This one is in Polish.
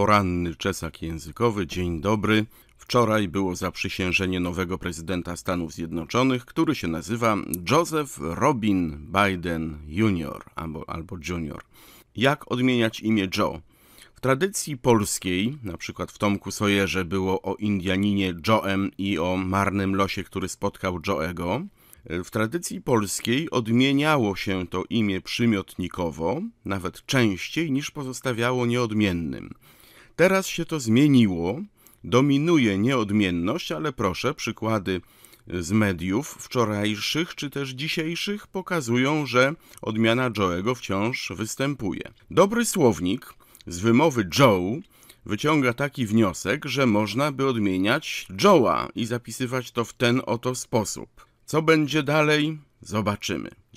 Poranny czesak językowy, dzień dobry. Wczoraj było zaprzysiężenie nowego prezydenta Stanów Zjednoczonych, który się nazywa Joseph Robin Biden Jr. albo, albo Junior. Jak odmieniać imię Joe? W tradycji polskiej, na przykład w Tomku Sojerze było o Indianinie Joem i o marnym losie, który spotkał Joego. W tradycji polskiej odmieniało się to imię przymiotnikowo, nawet częściej niż pozostawiało nieodmiennym. Teraz się to zmieniło. Dominuje nieodmienność, ale proszę, przykłady y, z mediów wczorajszych czy też dzisiejszych pokazują, że odmiana Joe'ego wciąż występuje. Dobry słownik z wymowy Joe wyciąga taki wniosek, że można by odmieniać Joe'a i zapisywać to w ten oto sposób. Co będzie dalej? Zobaczymy.